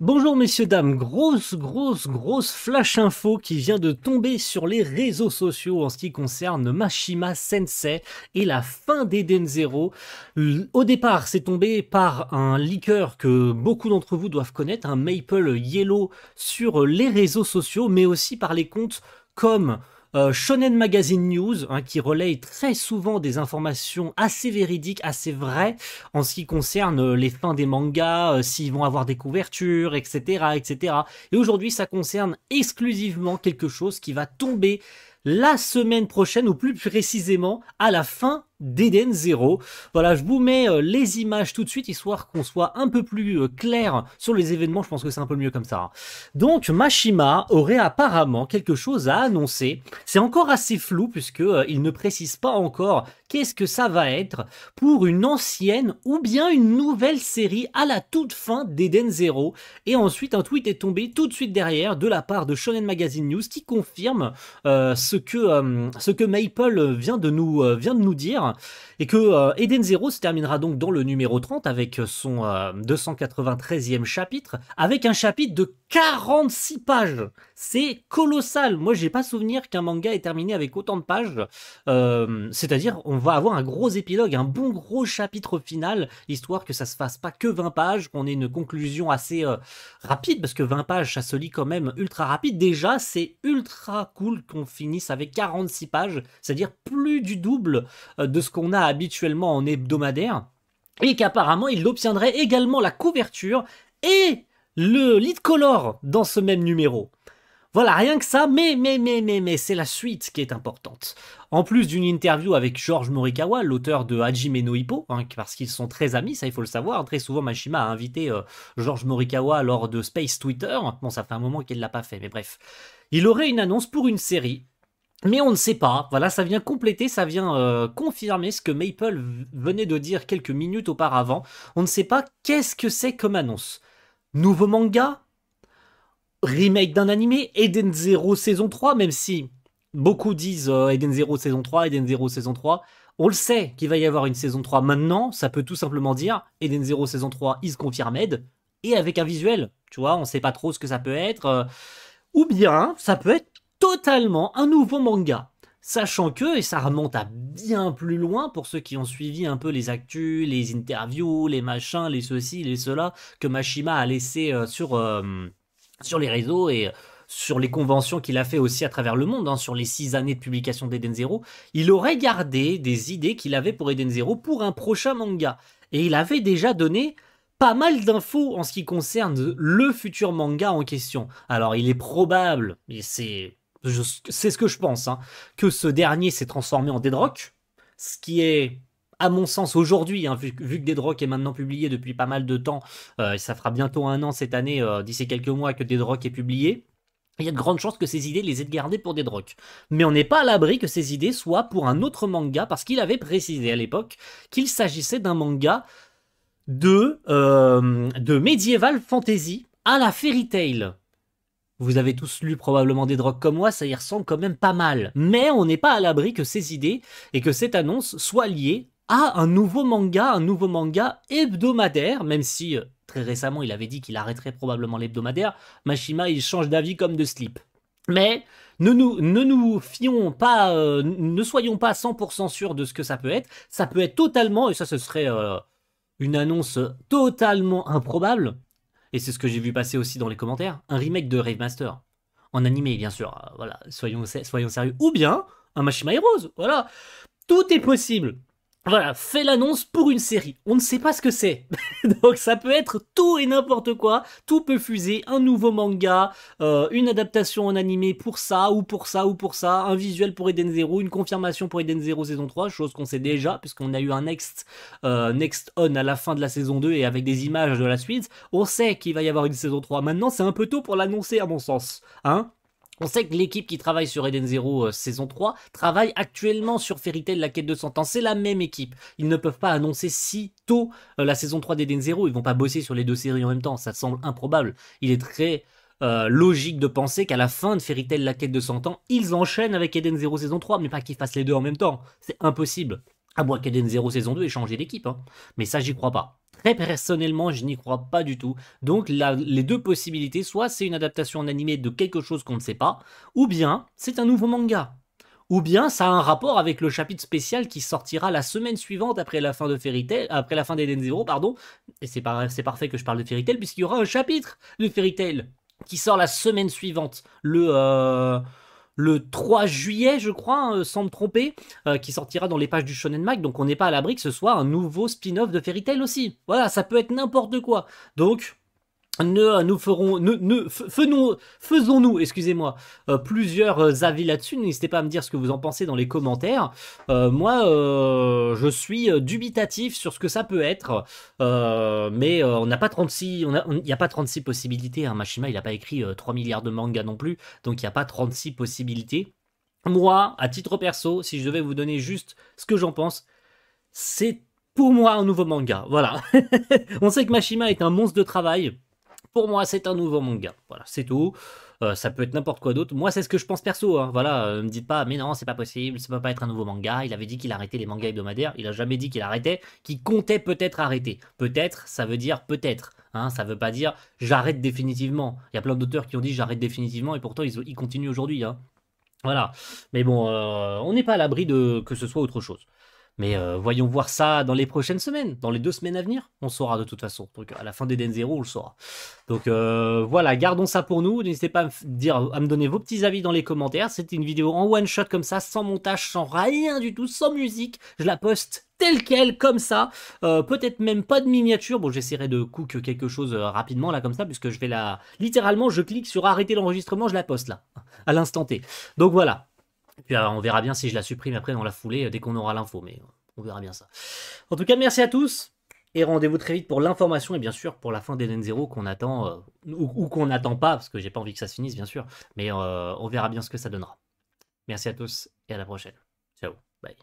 Bonjour messieurs, dames, grosse, grosse, grosse flash info qui vient de tomber sur les réseaux sociaux en ce qui concerne Mashima Sensei et la fin d'Eden Zero. Euh, au départ, c'est tombé par un liqueur que beaucoup d'entre vous doivent connaître, un Maple Yellow sur les réseaux sociaux, mais aussi par les comptes comme euh, Shonen Magazine News, hein, qui relaye très souvent des informations assez véridiques, assez vraies, en ce qui concerne euh, les fins des mangas, euh, s'ils vont avoir des couvertures, etc., etc. Et aujourd'hui, ça concerne exclusivement quelque chose qui va tomber la semaine prochaine, ou plus précisément à la fin d'Eden Zero. Voilà, je vous mets euh, les images tout de suite, histoire qu'on soit un peu plus euh, clair sur les événements, je pense que c'est un peu mieux comme ça. Hein. Donc, Mashima aurait apparemment quelque chose à annoncer. C'est encore assez flou, puisque euh, il ne précise pas encore qu'est-ce que ça va être pour une ancienne ou bien une nouvelle série à la toute fin d'Eden Zero. Et ensuite, un tweet est tombé tout de suite derrière de la part de Shonen Magazine News qui confirme euh, ce, que, euh, ce que Maple vient de nous, euh, vient de nous dire et que Eden Zero se terminera donc dans le numéro 30 avec son 293e chapitre avec un chapitre de 46 pages. C'est colossal. Moi, j'ai pas souvenir qu'un manga ait terminé avec autant de pages. C'est-à-dire, on va avoir un gros épilogue, un bon gros chapitre final, histoire que ça se fasse pas que 20 pages, qu'on ait une conclusion assez euh, rapide, parce que 20 pages, ça se lit quand même ultra rapide. Déjà, c'est ultra cool qu'on finisse avec 46 pages, c'est-à-dire plus du double euh, de ce qu'on a habituellement en hebdomadaire. Et qu'apparemment, il obtiendrait également la couverture et le lead color dans ce même numéro. Voilà, rien que ça, mais, mais, mais, mais, mais, c'est la suite qui est importante. En plus d'une interview avec George Morikawa, l'auteur de Hajime no Hippo, hein, parce qu'ils sont très amis, ça il faut le savoir. Très souvent, Mashima a invité euh, George Morikawa lors de Space Twitter. Bon, ça fait un moment qu'il ne l'a pas fait, mais bref. Il aurait une annonce pour une série, mais on ne sait pas, voilà, ça vient compléter, ça vient euh, confirmer ce que Maple venait de dire quelques minutes auparavant. On ne sait pas qu'est-ce que c'est comme annonce. Nouveau manga remake d'un animé, Eden Zero saison 3, même si beaucoup disent euh, Eden Zero saison 3, Eden Zero saison 3. On le sait qu'il va y avoir une saison 3 maintenant, ça peut tout simplement dire Eden Zero saison 3 is confirmed, et avec un visuel, tu vois, on sait pas trop ce que ça peut être. Euh, ou bien, ça peut être totalement un nouveau manga. Sachant que, et ça remonte à bien plus loin pour ceux qui ont suivi un peu les actus, les interviews, les machins, les ceci, les cela, que Mashima a laissé euh, sur sur les réseaux et euh, sur les conventions qu'il a fait aussi à travers le monde, hein, sur les six années de publication d'Eden Zero, il aurait gardé des idées qu'il avait pour Eden Zero pour un prochain manga. Et il avait déjà donné pas mal d'infos en ce qui concerne le futur manga en question. Alors il est probable, et c'est c'est ce que je pense, hein, que ce dernier s'est transformé en Dead Rock, ce qui est à mon sens aujourd'hui, hein, vu, que des est maintenant publié depuis pas mal de temps, et euh, ça fera bientôt un an cette année, euh, d'ici quelques mois que des drogues est publié, il y a de grandes chances que ces idées les aient gardées pour des drogues. Mais on n'est pas à l'abri que ces idées soient pour un autre manga, parce qu'il avait précisé à l'époque qu'il s'agissait d'un manga de, euh, de médiéval fantasy à la fairy tale. Vous avez tous lu probablement des drogues comme moi, ça y ressemble quand même pas mal. Mais on n'est pas à l'abri que ces idées et que cette annonce soient liées à un nouveau manga, un nouveau manga hebdomadaire, même si euh, très récemment il avait dit qu'il arrêterait probablement l'hebdomadaire, Mashima il change d'avis comme de slip. Mais ne nous, ne nous fions pas, euh, ne soyons pas 100% sûrs de ce que ça peut être. Ça peut être totalement, et ça ce serait euh, une annonce totalement improbable, et c'est ce que j'ai vu passer aussi dans les commentaires, un remake de Rave Master. En animé, bien sûr, voilà, soyons, soyons sérieux. Ou bien un Mashima Heroes, voilà. Tout est possible. Voilà, fait l'annonce pour une série. On ne sait pas ce que c'est. Donc ça peut être tout et n'importe quoi. Tout peut fuser. Un nouveau manga, euh, une adaptation en animé pour ça, ou pour ça, ou pour ça. Un visuel pour Eden Zero, une confirmation pour Eden Zero saison 3. Chose qu'on sait déjà, puisqu'on a eu un next, euh, next on à la fin de la saison 2 et avec des images de la suite. On sait qu'il va y avoir une saison 3. Maintenant, c'est un peu tôt pour l'annoncer à mon sens. Hein on sait que l'équipe qui travaille sur Eden Zero euh, saison 3 travaille actuellement sur Fairy la quête de 100 ans. C'est la même équipe. Ils ne peuvent pas annoncer si tôt euh, la saison 3 d'Eden Zero. Ils vont pas bosser sur les deux séries en même temps. Ça semble improbable. Il est très euh, logique de penser qu'à la fin de Fairy la quête de 100 ans, ils enchaînent avec Eden Zero saison 3, mais pas qu'ils fassent les deux en même temps. C'est impossible à moins qu'Eden Zero 0 saison 2 ait changé d'équipe. Hein. Mais ça, j'y crois pas. Très personnellement, je n'y crois pas du tout. Donc les deux possibilités, soit c'est une adaptation en animé de quelque chose qu'on ne sait pas, ou bien c'est un nouveau manga. Ou bien ça a un rapport avec le chapitre spécial qui sortira la semaine suivante après la fin de Fairy après la fin d'Eden Zero, pardon. Et c'est parfait que je parle de Fairy Tail puisqu'il y aura un chapitre de Fairy Tail qui sort la semaine suivante. Le euh, le 3 juillet, je crois, hein, sans me tromper, euh, qui sortira dans les pages du Shonen Mag. Donc on n'est pas à l'abri que ce soit un nouveau spin-off de Fairy Tail aussi. Voilà, ça peut être n'importe quoi. Donc euh, nous ferons, ne, faisons-nous, excusez-moi, euh, plusieurs euh, avis là-dessus. N'hésitez pas à me dire ce que vous en pensez dans les commentaires. moi, je suis dubitatif sur ce que ça peut être, mais on n'a pas 36, il n'y a, pas 36 possibilités. Hein. Machima, il n'a pas écrit 3 milliards de mangas non plus, donc il n'y a pas 36 possibilités. Moi, à titre perso, si je devais vous donner juste ce que j'en pense, c'est pour moi un nouveau manga. Voilà. on sait que Machima est un monstre de travail. Pour moi, c'est un nouveau manga. Voilà, c'est tout. Euh, ça peut être n'importe quoi d'autre. Moi, c'est ce que je pense perso. Hein. Voilà, euh, ne me dites pas, mais non, c'est pas possible, ça peut pas être un nouveau manga. Il avait dit qu'il arrêtait les mangas hebdomadaires. Il a jamais dit qu'il arrêtait, qu'il comptait peut-être arrêter. Peut-être, ça veut dire peut-être. Hein, ça veut pas dire j'arrête définitivement. Il y a plein d'auteurs qui ont dit j'arrête définitivement et pourtant ils, continuent aujourd'hui. Hein. Voilà. Mais bon, euh, on n'est pas à l'abri de que ce soit autre chose. Mais euh, voyons voir ça dans les prochaines semaines, dans les deux semaines à venir, on saura de toute façon. Donc à la fin des Den Zero, on le saura. Donc euh, voilà, gardons ça pour nous. N'hésitez pas à me, donner vos petits avis dans les commentaires. C'était une vidéo en one shot comme ça, sans montage, sans rien du tout, sans musique. Je la poste telle quelle, comme ça. Euh, peut-être même pas de miniature. Bon, j'essaierai de cook quelque chose rapidement là comme ça, puisque je vais la... Littéralement, je clique sur arrêter l'enregistrement, je la poste là, à l'instant T. Donc voilà, puis euh, on verra bien si je la supprime après dans la foulée euh, dès qu'on aura l'info, mais euh, on verra bien ça. En tout cas, merci à tous et rendez-vous très vite pour l'information et bien sûr pour la fin d'Eden Zero qu'on attend ou, ou qu'on n'attend pas parce que j'ai pas envie que ça se finisse bien sûr, mais on verra bien ce que ça donnera. Merci à tous et à la prochaine. Ciao, bye.